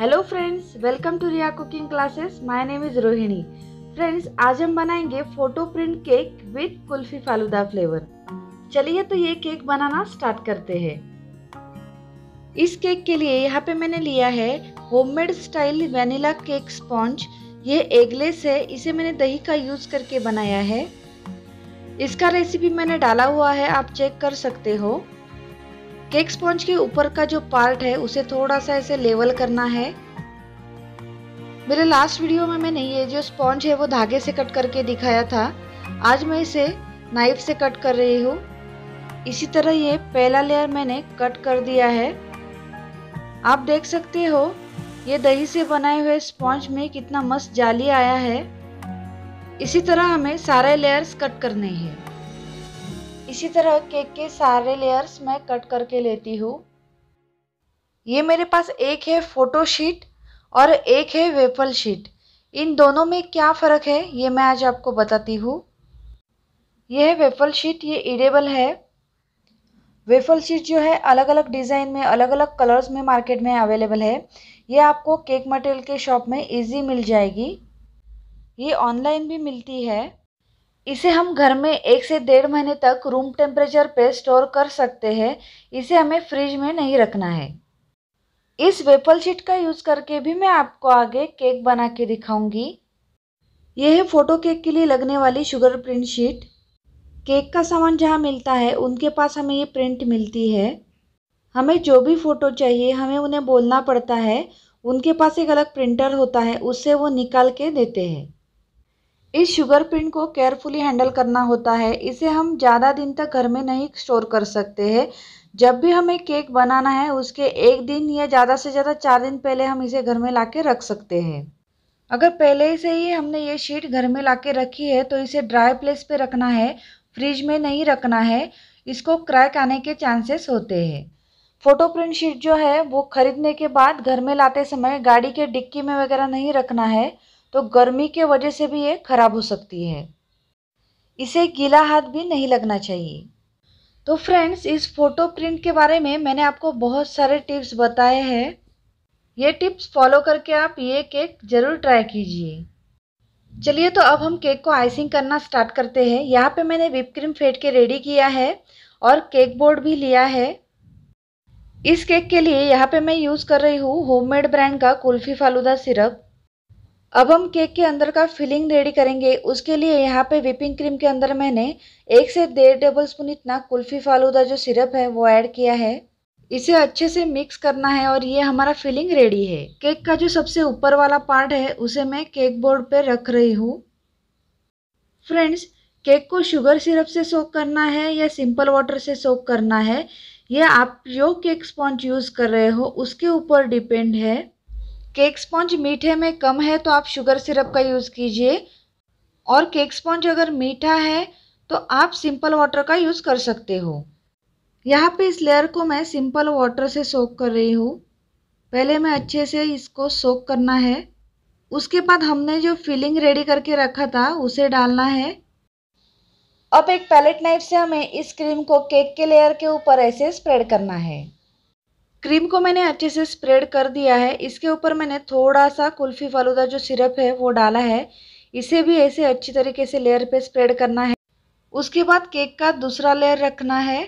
hello friends welcome to Riya cooking classes my name is Rohini friends आज हम बनाएंगे photo print cake with kulfi falooda flavour चलिए तो ये केक बनाना स्टार्ट करते हैं इस केक के लिए यहाँ पे मैंने लिया है homemade style vanilla cake sponge ये एगलेस है इसे मैंने दही का यूज़ करके बनाया है इसका रेसिपी मैंने डाला हुआ है आप चेक कर सकते हो केक स्पॉन्ज के ऊपर का जो पार्ट है उसे थोड़ा सा ऐसे लेवल करना है मेरे लास्ट वीडियो में मैंने ये जो स्पॉन्ज है वो धागे से कट करके दिखाया था आज मैं इसे नाइफ से कट कर रही हूँ इसी तरह ये पहला लेयर मैंने कट कर दिया है आप देख सकते हो ये दही से बनाए हुए स्पॉन्ज में कितना मस्त जाली आया है इसी तरह हमें सारे लेयर्स कट करने हैं इसी तरह केक के सारे लेयर्स मैं कट करके लेती हूँ ये मेरे पास एक है फ़ोटो शीट और एक है वेफल शीट इन दोनों में क्या फ़र्क है ये मैं आज आपको बताती हूँ यह है वेफल शीट ये इडेबल है वेफल शीट जो है अलग अलग डिज़ाइन में अलग अलग कलर्स में मार्केट में अवेलेबल है ये आपको केक मटेरियल के शॉप में इजी मिल जाएगी ये ऑनलाइन भी मिलती है इसे हम घर में एक से डेढ़ महीने तक रूम टेम्परेचर पे स्टोर कर सकते हैं इसे हमें फ्रिज में नहीं रखना है इस वेपल शीट का यूज़ करके भी मैं आपको आगे केक बना के दिखाऊंगी यह है फ़ोटो केक के लिए लगने वाली शुगर प्रिंट शीट केक का सामान जहाँ मिलता है उनके पास हमें ये प्रिंट मिलती है हमें जो भी फ़ोटो चाहिए हमें उन्हें बोलना पड़ता है उनके पास एक अलग प्रिंटर होता है उससे वो निकाल के देते हैं इस शुगर प्रिंट को केयरफुली हैंडल करना होता है इसे हम ज़्यादा दिन तक घर में नहीं स्टोर कर सकते हैं जब भी हमें केक बनाना है उसके एक दिन या ज़्यादा से ज़्यादा चार दिन पहले हम इसे घर में ला रख सकते हैं अगर पहले से ही हमने ये शीट घर में ला रखी है तो इसे ड्राई प्लेस पर रखना है फ्रिज में नहीं रखना है इसको क्रैक आने के चांसेस होते हैं फ़ोटो प्रिंट शीट जो है वो ख़रीदने के बाद घर में लाते समय गाड़ी के डिक्की में वगैरह नहीं रखना है तो गर्मी के वजह से भी ये खराब हो सकती है इसे गीला हाथ भी नहीं लगना चाहिए तो फ्रेंड्स इस फोटो प्रिंट के बारे में मैंने आपको बहुत सारे टिप्स बताए हैं ये टिप्स फॉलो करके आप ये केक ज़रूर ट्राई कीजिए चलिए तो अब हम केक को आइसिंग करना स्टार्ट करते हैं यहाँ पे मैंने विप क्रीम फेट के रेडी किया है और केक बोर्ड भी लिया है इस केक के लिए यहाँ पे मैं यूज़ कर रही हूँ होममेड ब्रांड का कुल्फ़ी फालूदा सिरप अब हम केक के अंदर का फिलिंग रेडी करेंगे उसके लिए यहाँ पे विपिंग क्रीम के अंदर मैंने एक से डेढ़ टेबल स्पून इतना कुल्फ़ी फालूदा जो सिरप है वो ऐड किया है इसे अच्छे से मिक्स करना है और ये हमारा फिलिंग रेडी है केक का जो सबसे ऊपर वाला पार्ट है उसे मैं केक बोर्ड पर रख रही हूँ फ्रेंड्स केक को शुगर सिरप से सोक करना है या सिंपल वाटर से सोक करना है यह आप जो केक स्पॉन्च यूज़ कर रहे हो उसके ऊपर डिपेंड है केक स्पॉन्ज मीठे में कम है तो आप शुगर सिरप का यूज़ कीजिए और केक स्पॉन्ज अगर मीठा है तो आप सिंपल वाटर का यूज़ कर सकते हो यहाँ पे इस लेयर को मैं सिंपल वाटर से सोक कर रही हूँ पहले मैं अच्छे से इसको सोक करना है उसके बाद हमने जो फिलिंग रेडी करके रखा था उसे डालना है अब एक पैलेट नाइफ से हमें इस क्रीम को केक के लेयर के ऊपर ऐसे स्प्रेड करना है क्रीम को मैंने अच्छे से स्प्रेड कर दिया है इसके ऊपर मैंने थोड़ा सा कुल्फ़ी फालूदा जो सिरप है वो डाला है इसे भी ऐसे अच्छी तरीके से लेयर पे स्प्रेड करना है उसके बाद केक का दूसरा लेयर रखना है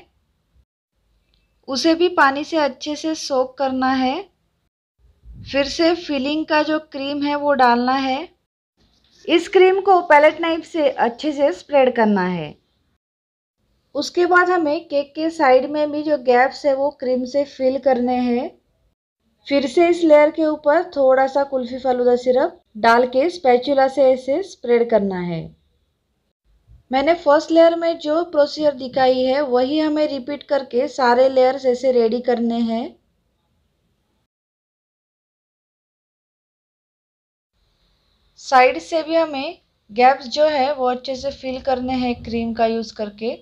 उसे भी पानी से अच्छे से सोक करना है फिर से फिलिंग का जो क्रीम है वो डालना है इस क्रीम को पैलेट नाइफ से अच्छे से स्प्रेड करना है उसके बाद हमें केक के साइड में भी जो गैप्स है वो क्रीम से फिल करने हैं फिर से इस लेयर के ऊपर थोड़ा सा कुल्फी फालूदा सिरप डाल के स्पैचुला से ऐसे स्प्रेड करना है मैंने फर्स्ट लेयर में जो प्रोसीजर दिखाई है वही हमें रिपीट करके सारे लेयर्स ऐसे रेडी करने हैं साइड से भी हमें गैप्स जो है वो अच्छे से फिल करने हैं क्रीम का यूज़ करके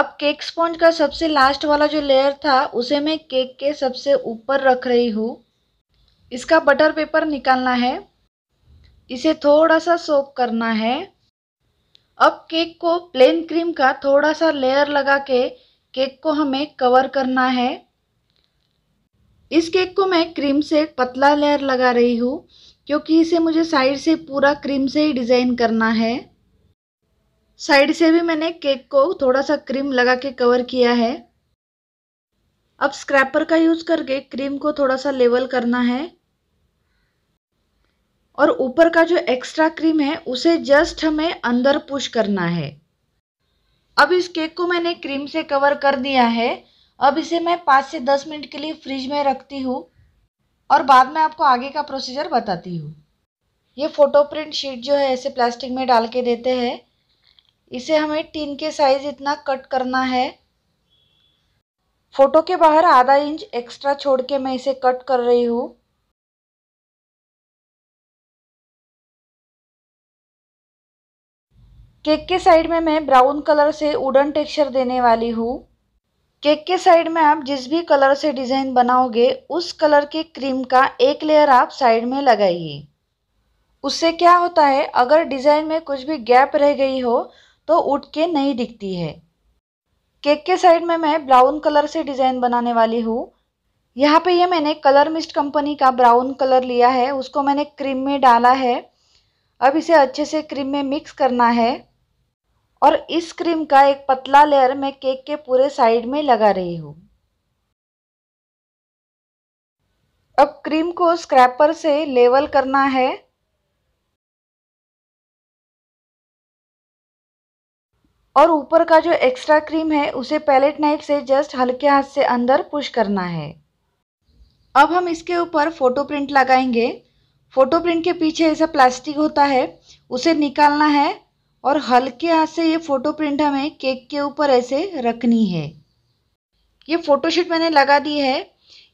अब केक स्पॉन्ज का सबसे लास्ट वाला जो लेयर था उसे मैं केक के सबसे ऊपर रख रही हूँ इसका बटर पेपर निकालना है इसे थोड़ा सा सोप करना है अब केक को प्लेन क्रीम का थोड़ा सा लेयर लगा के केक को हमें कवर करना है इस केक को मैं क्रीम से पतला लेयर लगा रही हूँ क्योंकि इसे मुझे साइड से पूरा क्रीम से ही डिज़ाइन करना है साइड से भी मैंने केक को थोड़ा सा क्रीम लगा के कवर किया है अब स्क्रैपर का यूज़ करके क्रीम को थोड़ा सा लेवल करना है और ऊपर का जो एक्स्ट्रा क्रीम है उसे जस्ट हमें अंदर पुश करना है अब इस केक को मैंने क्रीम से कवर कर दिया है अब इसे मैं पाँच से दस मिनट के लिए फ्रिज में रखती हूँ और बाद में आपको आगे का प्रोसीजर बताती हूँ ये फ़ोटो प्रिंट शीट जो है ऐसे प्लास्टिक में डाल के देते हैं इसे हमें टीन के साइज़ इतना कट करना है फ़ोटो के बाहर आधा इंच एक्स्ट्रा छोड़ के मैं इसे कट कर रही हूँ केक के साइड में मैं ब्राउन कलर से उडन टेक्सचर देने वाली हूँ केक के साइड में आप जिस भी कलर से डिज़ाइन बनाओगे उस कलर के क्रीम का एक लेयर आप साइड में लगाइए उससे क्या होता है अगर डिज़ाइन में कुछ भी गैप रह गई हो तो उठ के नहीं दिखती है केक के साइड में मैं ब्राउन कलर से डिज़ाइन बनाने वाली हूँ यहाँ पे ये मैंने कलर मिस्ट कंपनी का ब्राउन कलर लिया है उसको मैंने क्रीम में डाला है अब इसे अच्छे से क्रीम में मिक्स करना है और इस क्रीम का एक पतला लेयर मैं केक के पूरे साइड में लगा रही हूँ अब क्रीम को स्क्रैपर से लेवल करना है और ऊपर का जो एक्स्ट्रा क्रीम है उसे पैलेट नाइफ से जस्ट हल्के हाथ से अंदर पुश करना है अब हम इसके ऊपर फ़ोटो प्रिंट लगाएंगे फ़ोटो प्रिंट के पीछे ऐसा प्लास्टिक होता है उसे निकालना है और हल्के हाथ से ये फ़ोटो प्रिंट हमें केक के ऊपर ऐसे रखनी है ये फ़ोटोशीट मैंने लगा दी है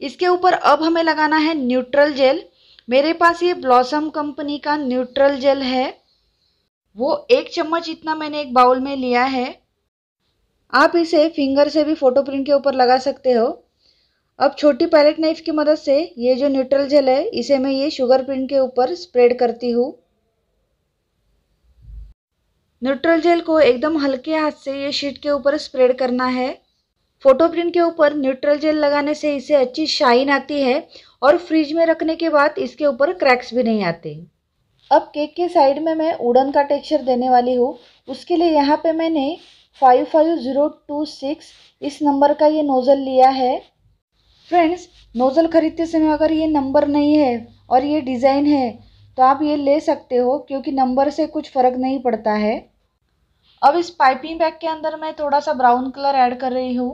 इसके ऊपर अब हमें लगाना है न्यूट्रल जेल मेरे पास ये ब्लॉसम कंपनी का न्यूट्रल जेल है वो एक चम्मच इतना मैंने एक बाउल में लिया है आप इसे फिंगर से भी फ़ोटो प्रिंट के ऊपर लगा सकते हो अब छोटी पैलेट नाइफ की मदद से ये जो न्यूट्रल जेल है इसे मैं ये शुगर प्रिंट के ऊपर स्प्रेड करती हूँ न्यूट्रल जेल को एकदम हल्के हाथ से ये शीट के ऊपर स्प्रेड करना है फ़ोटो प्रिंट के ऊपर न्यूट्रल जेल लगाने से इसे अच्छी शाइन आती है और फ्रिज में रखने के बाद इसके ऊपर क्रैक्स भी नहीं आते अब केक के साइड में मैं उड़न का टेक्सचर देने वाली हूँ उसके लिए यहाँ पे मैंने five five zero two six इस नंबर का ये नोज़ल लिया है फ्रेंड्स नोज़ल ख़रीदते समय अगर ये नंबर नहीं है और ये डिज़ाइन है तो आप ये ले सकते हो क्योंकि नंबर से कुछ फ़र्क नहीं पड़ता है अब इस पाइपिंग बैग के अंदर मैं थोड़ा सा ब्राउन कलर ऐड कर रही हूँ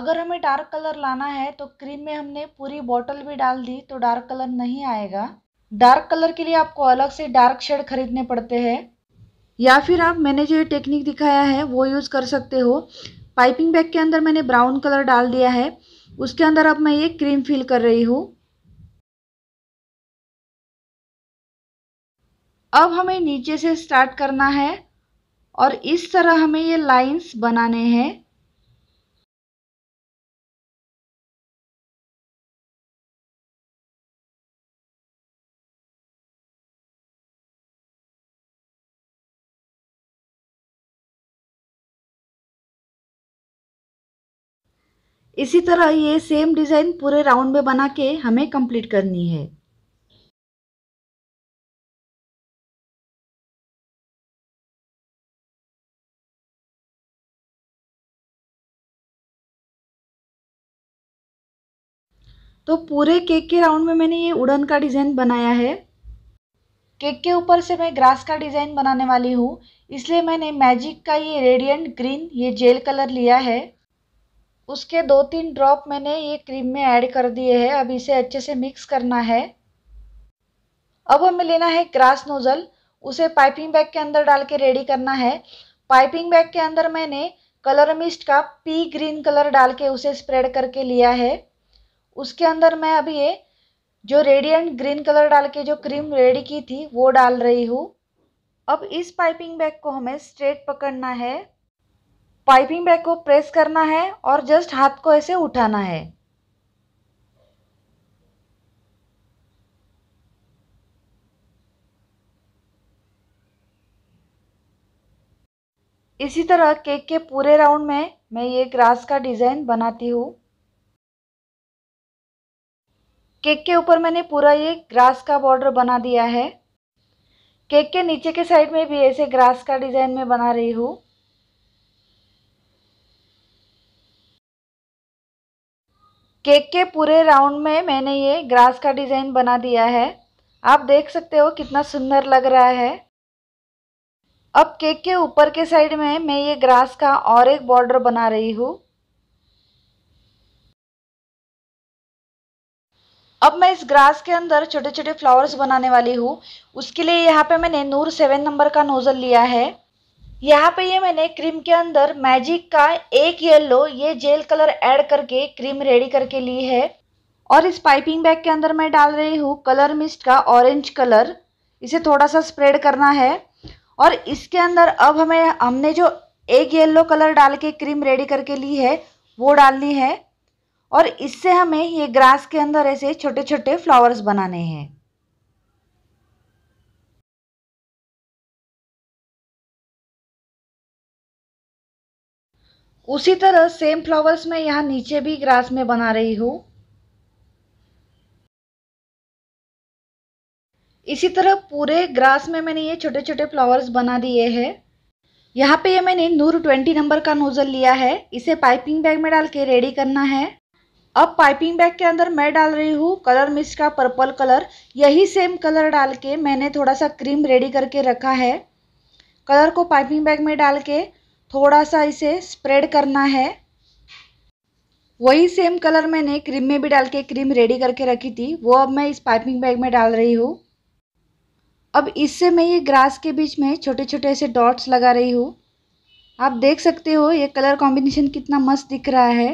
अगर हमें डार्क कलर लाना है तो क्रीम में हमने पूरी बॉटल भी डाल दी तो डार्क कलर नहीं आएगा डार्क कलर के लिए आपको अलग से डार्क शेड खरीदने पड़ते हैं या फिर आप मैंने जो ये टेक्निक दिखाया है वो यूज़ कर सकते हो पाइपिंग बैग के अंदर मैंने ब्राउन कलर डाल दिया है उसके अंदर अब मैं ये क्रीम फिल कर रही हूँ अब हमें नीचे से स्टार्ट करना है और इस तरह हमें ये लाइंस बनाने हैं इसी तरह ये सेम डिज़ाइन पूरे राउंड में बना के हमें कंप्लीट करनी है तो पूरे केक के राउंड में मैंने ये उड़न का डिज़ाइन बनाया है केक के ऊपर से मैं ग्रास का डिज़ाइन बनाने वाली हूँ इसलिए मैंने मैजिक का ये रेडियंट ग्रीन ये जेल कलर लिया है उसके दो तीन ड्रॉप मैंने ये क्रीम में ऐड कर दिए हैं अब इसे अच्छे से मिक्स करना है अब हमें लेना है ग्रास नोज़ल उसे पाइपिंग बैग के अंदर डाल के रेडी करना है पाइपिंग बैग के अंदर मैंने कलर मिस्ट का पी ग्रीन कलर डाल के उसे स्प्रेड करके लिया है उसके अंदर मैं अभी ये जो रेडियंट ग्रीन कलर डाल के जो क्रीम रेडी की थी वो डाल रही हूँ अब इस पाइपिंग बैग को हमें स्ट्रेट पकड़ना है पाइपिंग बैग को प्रेस करना है और जस्ट हाथ को ऐसे उठाना है इसी तरह केक के पूरे राउंड में मैं ये ग्रास का डिज़ाइन बनाती हूँ केक के ऊपर मैंने पूरा ये ग्रास का बॉर्डर बना दिया है केक के नीचे के साइड में भी ऐसे ग्रास का डिज़ाइन मैं बना रही हूँ केक के पूरे राउंड में मैंने ये ग्रास का डिज़ाइन बना दिया है आप देख सकते हो कितना सुंदर लग रहा है अब केक के ऊपर के साइड में मैं ये ग्रास का और एक बॉर्डर बना रही हूँ अब मैं इस ग्रास के अंदर छोटे छोटे फ्लावर्स बनाने वाली हूँ उसके लिए यहाँ पे मैंने नूर सेवन नंबर का नोज़ल लिया है यहाँ पे ये मैंने क्रीम के अंदर मैजिक का एक येलो ये जेल कलर ऐड करके क्रीम रेडी करके ली है और इस पाइपिंग बैग के अंदर मैं डाल रही हूँ कलर मिस्ट का ऑरेंज कलर इसे थोड़ा सा स्प्रेड करना है और इसके अंदर अब हमें हमने जो एक येलो कलर डाल के क्रीम रेडी करके ली है वो डालनी है और इससे हमें ये ग्रास के अंदर ऐसे छोटे छोटे फ्लावर्स बनाने हैं उसी तरह सेम फ्लावर्स में यहाँ नीचे भी ग्रास में बना रही हूँ इसी तरह पूरे ग्रास में मैंने ये छोटे छोटे फ्लावर्स बना दिए हैं यहाँ पे ये मैंने नूर ट्वेंटी नंबर का नोज़ल लिया है इसे पाइपिंग बैग में डाल के रेडी करना है अब पाइपिंग बैग के अंदर मैं डाल रही हूँ कलर मिक्स का पर्पल कलर यही सेम कलर डाल के मैंने थोड़ा सा क्रीम रेडी करके रखा है कलर को पाइपिंग बैग में डाल के थोड़ा सा इसे स्प्रेड करना है वही सेम कलर मैंने क्रीम में भी डाल के क्रीम रेडी करके रखी थी वो अब मैं इस पाइपिंग बैग में डाल रही हूँ अब इससे मैं ये ग्रास के बीच में छोटे छोटे ऐसे डॉट्स लगा रही हूँ आप देख सकते हो ये कलर कॉम्बिनेशन कितना मस्त दिख रहा है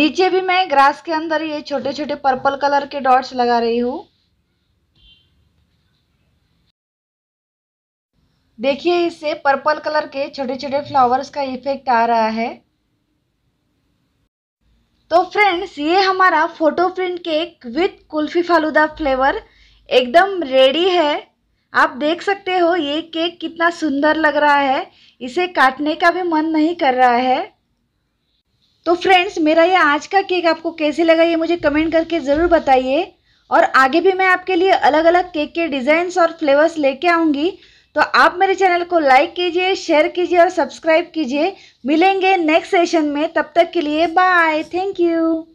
नीचे भी मैं ग्रास के अंदर ये छोटे छोटे पर्पल कलर के डॉट्स लगा रही हूँ देखिए इससे पर्पल कलर के छोटे छोटे फ्लावर्स का इफेक्ट आ रहा है तो फ्रेंड्स ये हमारा photo print cake with kulfi falooda flavour एकदम रेडी है आप देख सकते हो ये केक कितना सुंदर लग रहा है इसे काटने का भी मन नहीं कर रहा है तो फ्रेंड्स मेरा ये आज का केक आपको कैसे लगा ये मुझे कमेंट करके ज़रूर बताइए और आगे भी मैं आपके लिए अलग अलग केक के डिज़ाइंस और फ्लेवर्स लेके आऊँगी तो आप मेरे चैनल को लाइक कीजिए शेयर कीजिए और सब्सक्राइब कीजिए मिलेंगे नेक्स्ट सेशन में तब तक के लिए बाय थैंक यू